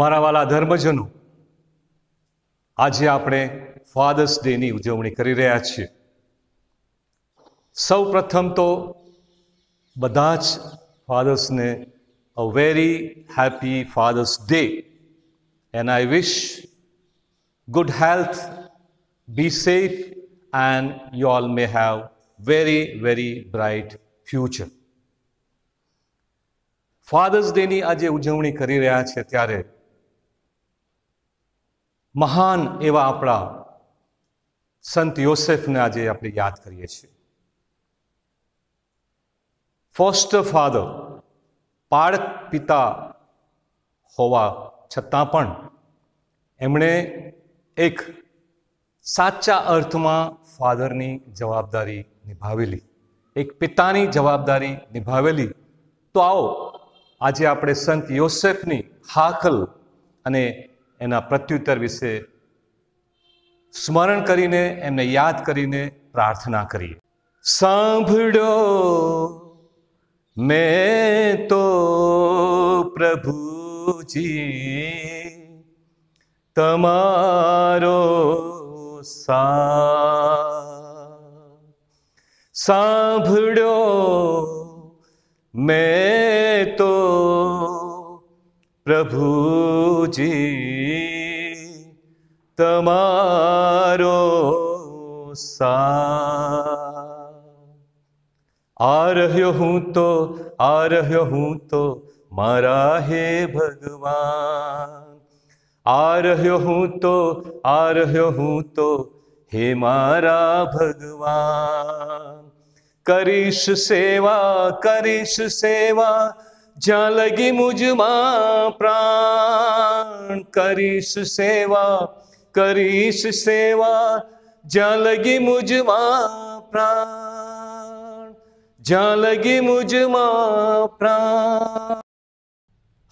મારા વાલા ધર્મજનો આજે આપણે ફાધર્સ ડેની ઉજવણી કરી રહ્યા છીએ સૌ પ્રથમ તો બધા જ ફાધર્સને a very happy father's day and I wish good health be safe and you all may have very very bright future father's ડેની આજે ઉજવણી કરી રહ્યા છે ત્યારે મહાન એવા આપણા સંત યોસેફને આજે આપણે યાદ કરીએ છીએ ફોસ્ટર ફાધર પાળક પિતા હોવા છતાં પણ એમણે એક સાચા અર્થમાં ફાધરની જવાબદારી નિભાવેલી એક પિતાની જવાબદારી નિભાવેલી તો આવો આજે આપણે સંત યોસેફની હાકલ અને એના પ્રત્યુત્તર વિશે સ્મરણ કરીને એમને યાદ કરીને પ્રાર્થના કરીએ સાંભળ્યો મેં તો પ્રભુજી તમારો સા સાંભળો મેં તો પ્રભુજી તમારો સા આ રહ્યો હું તો આ રહ્યો હું તો મારા હે ભગવાન આ રહ્યો હું તો આ રહ્યો હું તો હે મારા ભગવાન કરીશ સેવા કરીશ સેવા જ્યાં લગી મુજમાં પ્રાણ કરીશ સેવા કરીશ સેવા જ્યાં લગી મુજમાં પ્રાણ જ્યાં લગી મુજમાં પ્રાણ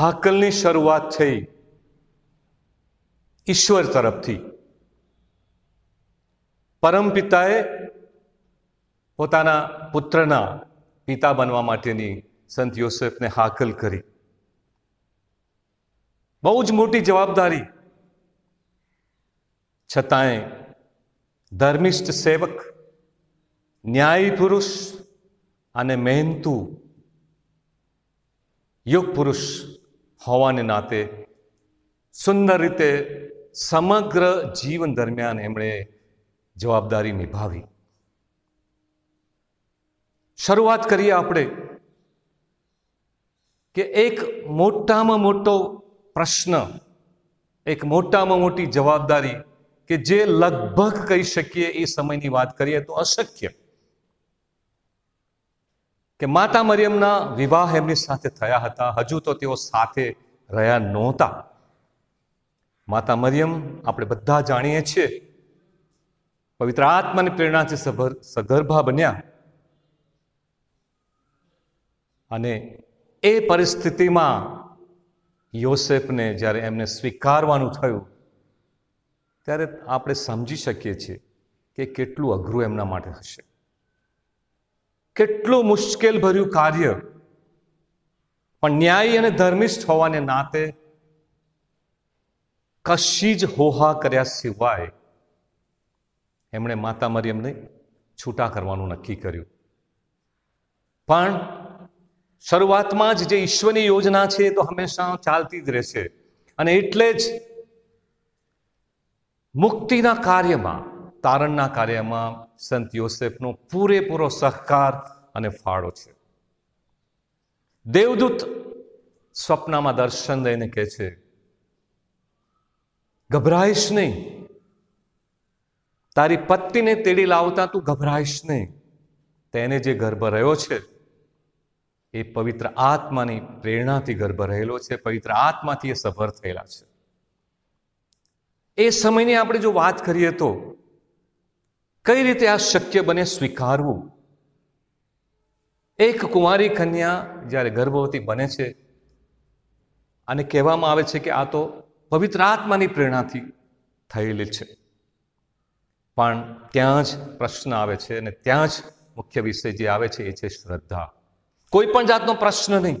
હાકલની શરૂઆત થઈ ઈશ્વર તરફથી પરમ પિતાએ પોતાના પુત્રના પિતા બનવા માટેની સંત યોસેફને હાકલ કરી બહુ જ મોટી જવાબદારી છતાંય ધર્મિષ્ઠ સેવક ન્યાયી પુરુષ અને મહેનતુ યોગ પુરુષ હોવાને નાતે સુંદર રીતે સમગ્ર જીવન દરમિયાન એમણે જવાબદારી નિભાવી શરૂઆત કરીએ આપણે કે એક મોટામાં મોટો પ્રશ્ન એક મોટામાં મોટી જવાબદારી કે જે લગભગ કહી શકીએ એ સમયની વાત કરીએ તો અશક્ય કે માતા મરિયમના વિવાહ એમની સાથે થયા હતા હજુ તો તેઓ સાથે રહ્યા નહોતા માતા મરિયમ આપણે બધા જાણીએ છીએ પવિત્ર આત્માની પ્રેરણાથી સગર્ભા બન્યા અને એ પરિસ્થિતિમાં યોસેફને જ્યારે એમને સ્વીકારવાનું થયું ત્યારે આપણે સમજી શકીએ છીએ કે કેટલું અઘરું એમના માટે હશે કેટલું મુશ્કેલ ભર્યું કાર્ય પણ ન્યાયી અને ધર્મિષ્ઠ હોવાને નાતે કશી જ હોહા કર્યા સિવાય એમણે માતા મરિયમને છૂટા કરવાનું નક્કી કર્યું પણ શરૂઆતમાં જ જે ઈશ્વરની યોજના છે એ તો હંમેશા ચાલતી જ રહેશે અને એટલે જ મુક્તિના કાર્યમાં તારણના કાર્યમાં સંત યોસેફનો પૂરેપૂરો સહકાર અને ફાળો છે દેવદૂત સ્વપ્નમાં દર્શન દઈને કહે છે ગભરાઈશ નહીં તારી પત્નીને તેડી લાવતા તું ગભરાઈશ નહીં તેને જે ગર્ભ રહ્યો છે એ પવિત્ર આત્માની પ્રેરણાથી ગર્ભ રહેલો છે પવિત્ર આત્માથી એ સફર થયેલા છે એ સમયની આપણે જો વાત કરીએ તો કઈ રીતે આ શક્ય બને સ્વીકારવું એક કુંવારી કન્યા જ્યારે ગર્ભવતી બને છે અને કહેવામાં આવે છે કે આ તો પવિત્ર આત્માની પ્રેરણાથી થયેલી છે પણ ત્યાં જ પ્રશ્ન આવે છે અને ત્યાં જ મુખ્ય વિષય જે આવે છે એ છે શ્રદ્ધા કોઈ પણ જાતનો પ્રશ્ન નહીં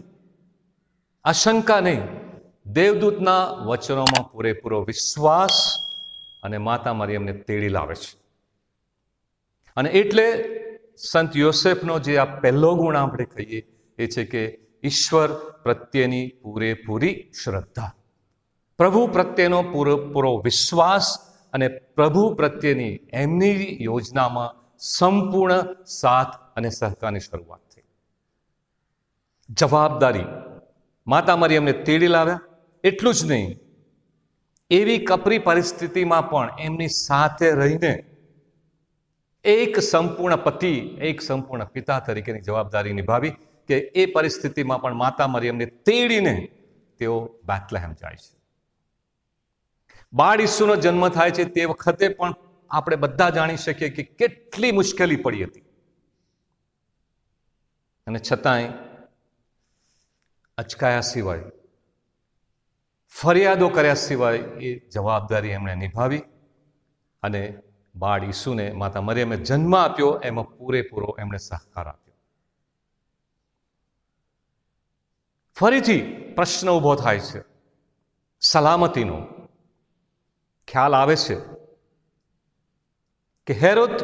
આશંકા નહીં દેવદૂતના વચનોમાં પૂરેપૂરો વિશ્વાસ અને માતા મરિયમને તેડી લાવે છે અને એટલે સંત યોસેફનો જે આ પહેલો ગુણ આપણે કહીએ એ છે કે ઈશ્વર પ્રત્યેની પૂરેપૂરી શ્રદ્ધા પ્રભુ પ્રત્યેનો પૂરેપૂરો વિશ્વાસ અને પ્રભુ પ્રત્યેની એમની યોજનામાં સંપૂર્ણ સાથ અને સહકારની શરૂઆત થઈ જવાબદારી માતા મરિયમને તેડી લાવ્યા એટલું જ નહીં એવી કપરી પરિસ્થિતિમાં પણ એમની સાથે રહીને એક સંપૂર્ણ પતિ એક સંપૂર્ણ પિતા તરીકેની જવાબદારી નિભાવી કે એ પરિસ્થિતિમાં પણ માતા મરિયમને તેડીને તેઓ બેથલેહેમ જાય છે બાળ ઈસુનો જન્મ થાય છે તે વખતે પણ આપણે બધા જાણી શકીએ કે કેટલી મુશ્કેલી પડી હતી અને છતાંય અચકાયા સિવાય ફરિયાદો કર્યા સિવાય એ જવાબદારી એમણે નિભાવી અને બાળ ઈસુને માતા મરિયમે જન્મ આપ્યો એમાં પૂરેપૂરો એમણે સહકાર આપ્યો ફરીથી પ્રશ્ન ઊભો થાય છે સલામતીનો ખ્યાલ આવે છે કે હેરોત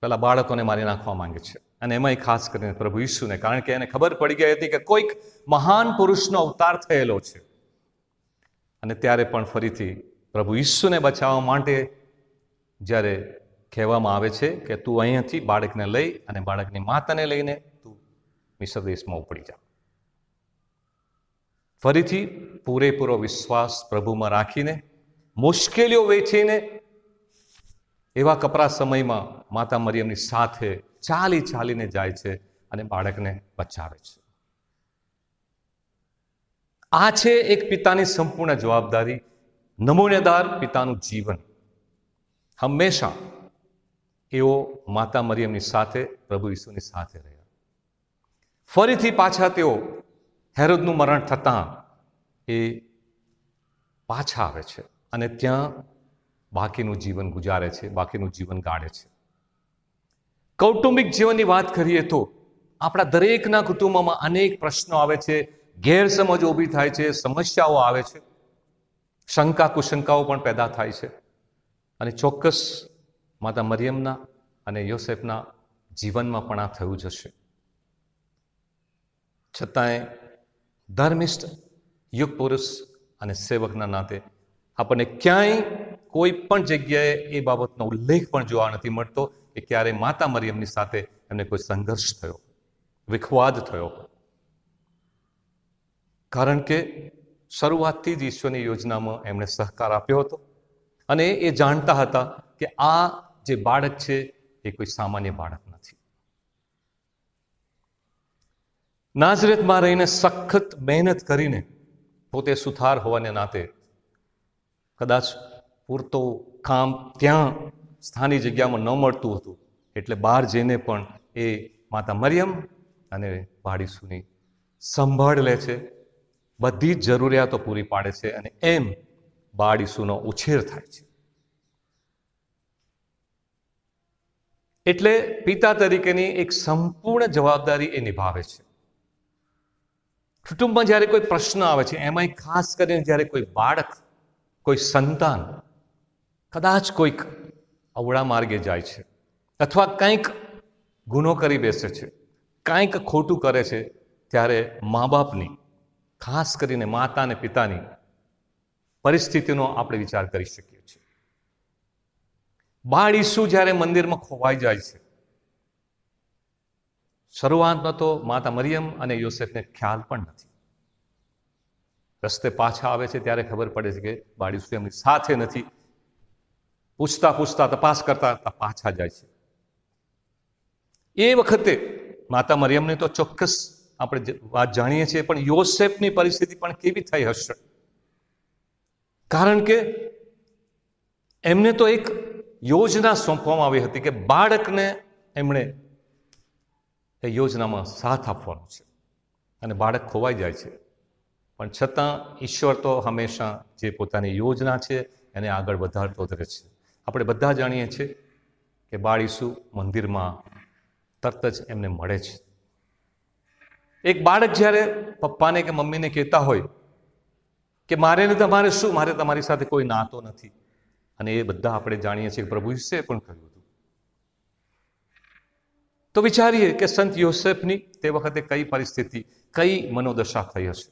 પેલા બાળકોને મારી નાખવા માંગે છે અને એમાંય ખાસ કરીને પ્રભુ ઈસુને કારણ કે એને ખબર પડી ગઈ હતી કે કોઈક મહાન પુરુષનો અવતાર થયેલો છે અને ત્યારે પણ ફરીથી પ્રભુ ઈસુને બચાવવા માટે જ્યારે કહેવામાં આવે છે કે તું અહીંયાથી બાળકને લઈ અને બાળકની માતાને લઈને તું મિશ્ર દેશમાં ઉપડી જા ફરીથી પૂરેપૂરો વિશ્વાસ પ્રભુમાં રાખીને મુશ્કેલીઓ વેચીને એવા કપરા સમયમાં માતા મરિયમની સાથે ચાલી ચાલીને જાય છે અને બાળકને બચાવે છે આ છે એક પિતાની સંપૂર્ણ જવાબદારી નમૂનેદાર પિતાનું જીવન હંમેશા એઓ માતા મરિયમની સાથે પ્રભુ ઈસુની સાથે રહ્યા ફરીથી પાછા તેઓ હેરોદનું મરણ થતાં એ પાછા આવે છે અને ત્યાં બાકીનું જીવન ગુજારે છે બાકીનું જીવન ગાળે છે કૌટુંબિક જીવનની વાત કરીએ તો આપણા દરેકના કુટુંબમાં અનેક પ્રશ્નો આવે છે ગેરસમજ ઊભી થાય છે સમસ્યાઓ આવે છે શંકા કુશંકાઓ પણ પેદા થાય છે અને ચોક્કસ માતા મરિયમના અને યોસેફના જીવનમાં પણ આ થયું જશે છતાંય ધર્મિષ્ઠ યુગ પુરુષ અને સેવકના નાતે આપણને ક્યાંય કોઈ પણ જગ્યાએ એ બાબતનો ઉલ્લેખ પણ જોવા નથી મળતો કે ક્યારે માતા મરિયમની સાથે એમને કોઈ સંઘર્ષ થયો વિખવાદ થયો કારણ કે શરૂઆતથી જ ઈશ્વરની યોજનામાં એમણે સહકાર આપ્યો હતો અને એ જાણતા હતા કે આ જે બાળક છે એ કોઈ સામાન્ય બાળક નથી નાઝરેતમાં રહીને સખત મહેનત કરીને પોતે સુથાર હોવાને નાતે કદાચ પૂરતો કામ ત્યાં સ્થાનિક જગ્યામાં ન મળતું હતું એટલે બહાર જઈને પણ એ માતા મરિયમ અને વાડીસુની સંભાળ લે છે બધી જ જરૂરિયાતો પૂરી પાડે છે અને એમ બાળ ઈસુનો ઉછેર થાય છે એટલે પિતા તરીકેની એક સંપૂર્ણ જવાબદારી એ નિભાવે છે કુટુંબમાં જ્યારે કોઈ પ્રશ્ન આવે છે એમાં ખાસ કરીને જ્યારે કોઈ બાળક કોઈ સંતાન કદાચ કોઈક અવળા માર્ગે જાય છે અથવા કંઈક ગુનો કરી બેસે છે કાંઈક ખોટું કરે છે ત્યારે મા બાપની ખાસ કરીને માતા અને પિતાની પરિસ્થિતિનો આપણે વિચાર કરી શકીએ છીએ બાળ ઈસુ જ્યારે મંદિરમાં ખોવાઈ જાય છે શરૂઆતમાં તો માતા મરિયમ અને યોસેફને ખ્યાલ પણ નથી રસ્તે પાછા આવે છે ત્યારે ખબર પડે છે કે બાળીસુ એમની સાથે નથી પૂછતા પૂછતા તપાસ કરતા પાછા જાય છે એ વખતે માતા મરિયમને તો ચોક્કસ આપણે વાત જાણીએ છીએ પણ યોસેફની પરિસ્થિતિ પણ કેવી થઈ હશે કારણ કે એમને તો એક યોજના સોંપવામાં આવી હતી કે બાળકને એમણે એ યોજનામાં સાથ આપવાનો છે અને બાળક ખોવાઈ જાય છે પણ છતાં ઈશ્વર તો હંમેશા જે પોતાની યોજના છે એને આગળ વધારતો રહે છે આપણે બધા જાણીએ છીએ કે બાળીસુ મંદિરમાં તરત જ એમને મળે છે એક બાળક જ્યારે પપ્પાને કે મમ્મીને કહેતા હોય કે મારે ને તમારે શું મારે તમારી સાથે કોઈ નાતો નથી અને એ બધા આપણે જાણીએ છીએ કે પ્રભુ ઈસે પણ કહ્યું હતું તો વિચારીએ કે સંત યોસેફની તે વખતે કઈ પરિસ્થિતિ કઈ મનોદશા થઈ હશે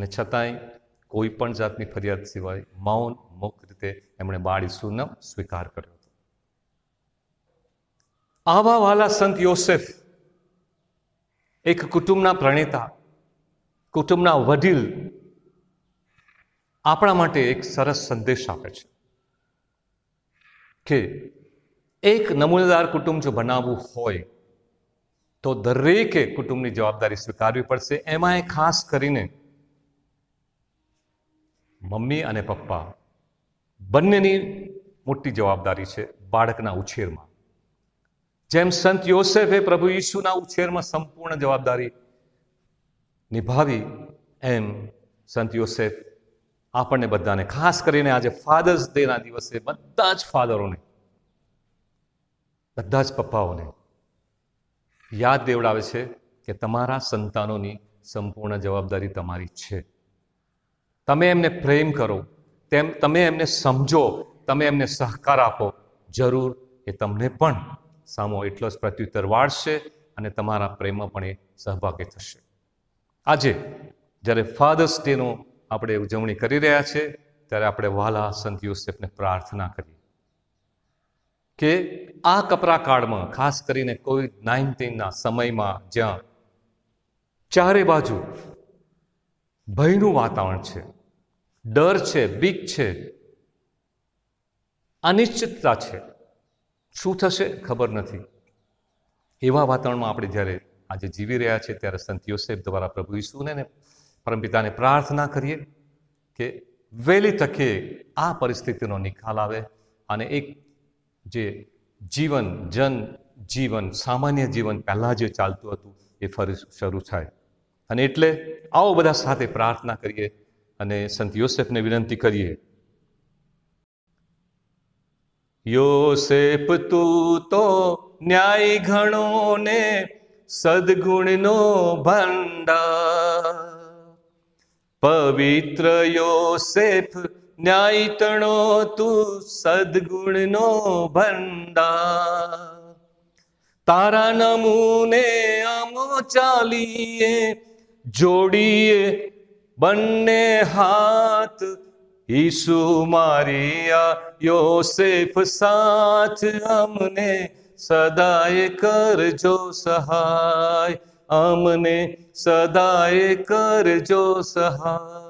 અને છતાંય કોઈ પણ જાતની ફરિયાદ સિવાય મૌન મુખ રીતે એમણે બાળ ઈસુનો સ્વીકાર કર્યો હતો આવા વાલા સંત યોસેફ એક કુટુંબના પ્રણેતા કુટુંબના વડીલ આપણા માટે એક સરસ સંદેશ આપે છે કે એક નમૂનેદાર કુટુંબ જો બનાવવું હોય તો દરેકે કુટુંબની જવાબદારી સ્વીકારવી પડશે એમાં એ ખાસ કરીને મમ્મી અને પપ્પા બંનેની મોટી જવાબદારી છે બાળકના ઉછેરમાં જેમ સંત યોસેફે પ્રભુ ઈસુના ઉછેરમાં સંપૂર્ણ જવાબદારી નિભાવી એમ સંત યોસેફ આપણને બધાને ખાસ કરીને આજે ફાધર્સ ડેના દિવસે બધા જ ફાધરોને બધા જ પપ્પાઓને યાદ દેવડાવે છે કે તમારા સંતાનોની સંપૂર્ણ જવાબદારી તમારી છે તમે એમને પ્રેમ કરો તેમ તમે એમને સમજો તમે એમને સહકાર આપો જરૂર એ તમને પણ સામો એટલો જ પ્રત્યુત્તર વાળશે અને તમારા પ્રેમમાં પણ એ સહભાગી થશે આજે જ્યારે ફાધર્સ ડેનો આપણે ઉજવણી કરી રહ્યા છે ત્યારે આપણે વાલા સંત યુસેફને પ્રાર્થના કરીએ કે આ કપરા કાળમાં ખાસ કરીને કોવિડ નાઇન્ટીનના સમયમાં જ્યાં ચારે બાજુ ભયનું વાતાવરણ છે ડર છે બીક છે અનિશ્ચિતતા છે શું થશે ખબર નથી એવા વાતાવરણમાં આપણે જ્યારે આજે જીવી રહ્યા છીએ ત્યારે સંત યોસેફ દ્વારા પ્રભુ ઈસુને ને પરમપિતાને પ્રાર્થના કરીએ કે વહેલી તકે આ પરિસ્થિતિનો નિકાલ આવે અને એક જે જીવન જન જીવન સામાન્ય જીવન પહેલાં જે ચાલતું હતું એ ફરી શરૂ થાય અને એટલે આવો બધા સાથે પ્રાર્થના કરીએ અને સંત યોસેફને વિનંતી કરીએ યોસેફ તું તો ન્યાય ઘણો ને સદગુણનો ભંડાર પવિત્ર યોસેફ ન્યાય તણો તું સદગુણનો ભંડાર તારા નમૂને આમો ચાલીએ જોડીએ બંને હાથ यीशु मारिया योसेफ साथ हमने सदाय कर जो सहाय हमने सदाए कर जो सहाय